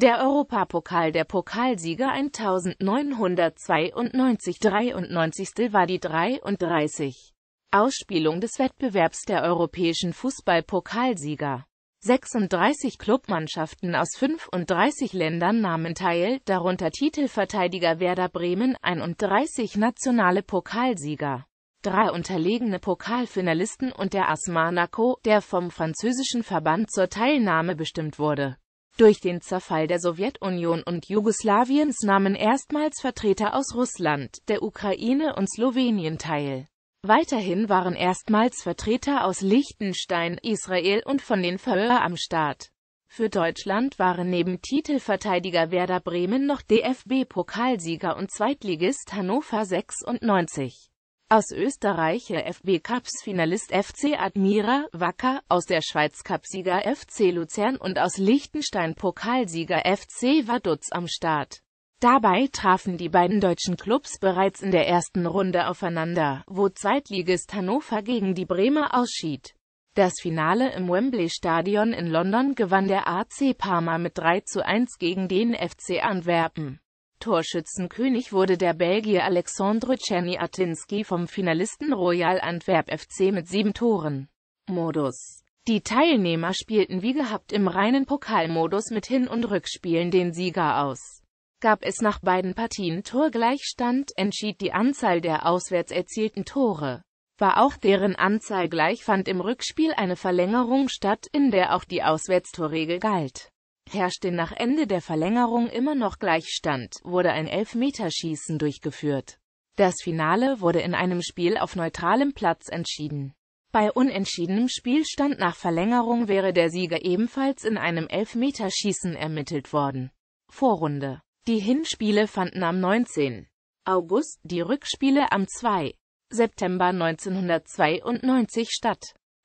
Der Europapokal der Pokalsieger 1992 93 war die 33. Ausspielung des Wettbewerbs der europäischen Fußballpokalsieger. 36 Klubmannschaften aus 35 Ländern nahmen teil, darunter Titelverteidiger Werder Bremen 31 nationale Pokalsieger, drei unterlegene Pokalfinalisten und der AS Monaco, der vom französischen Verband zur Teilnahme bestimmt wurde. Durch den Zerfall der Sowjetunion und Jugoslawiens nahmen erstmals Vertreter aus Russland, der Ukraine und Slowenien teil. Weiterhin waren erstmals Vertreter aus Liechtenstein, Israel und von den Föhr am Start. Für Deutschland waren neben Titelverteidiger Werder Bremen noch DFB-Pokalsieger und Zweitligist Hannover 96 aus Österreich FB Cups Finalist FC Admira, Wacker, aus der Schweiz Cupsieger FC Luzern und aus Liechtenstein Pokalsieger FC Vaduz am Start. Dabei trafen die beiden deutschen Clubs bereits in der ersten Runde aufeinander, wo Zweitligist Hannover gegen die Bremer ausschied. Das Finale im Wembley-Stadion in London gewann der AC Parma mit 3 zu 1 gegen den FC Antwerpen. Torschützenkönig wurde der Belgier Alexandre Czerny Czerniatinski vom Finalisten Royal Antwerp FC mit sieben Toren. Modus Die Teilnehmer spielten wie gehabt im reinen Pokalmodus mit Hin- und Rückspielen den Sieger aus. Gab es nach beiden Partien Torgleichstand, entschied die Anzahl der auswärts erzielten Tore. War auch deren Anzahl gleich, fand im Rückspiel eine Verlängerung statt, in der auch die Auswärtstorregel galt herrschte nach Ende der Verlängerung immer noch Gleichstand, wurde ein Elfmeterschießen durchgeführt. Das Finale wurde in einem Spiel auf neutralem Platz entschieden. Bei unentschiedenem Spielstand nach Verlängerung wäre der Sieger ebenfalls in einem Elfmeterschießen ermittelt worden. Vorrunde. Die Hinspiele fanden am 19. August, die Rückspiele am 2. September 1992 statt.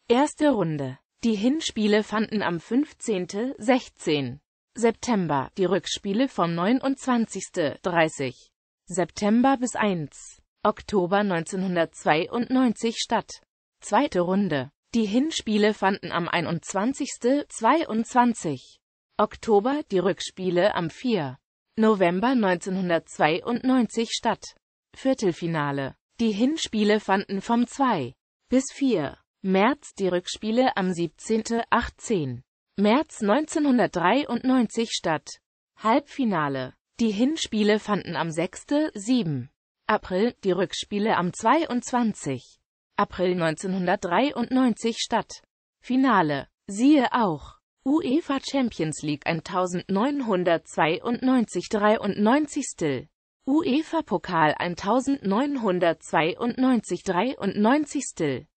Erste Runde die Hinspiele fanden am 15., 16. September, die Rückspiele vom 29., 30. September bis 1. Oktober 1992 statt. Zweite Runde. Die Hinspiele fanden am 21., 22. Oktober, die Rückspiele am 4. November 1992 statt. Viertelfinale. Die Hinspiele fanden vom 2 bis 4. März die Rückspiele am 17. 18. März 1993 statt. Halbfinale. Die Hinspiele fanden am 6. 7. April, die Rückspiele am 22. April 1993 statt. Finale. Siehe auch. UEFA Champions League 1992 93. UEFA Pokal 1992 93.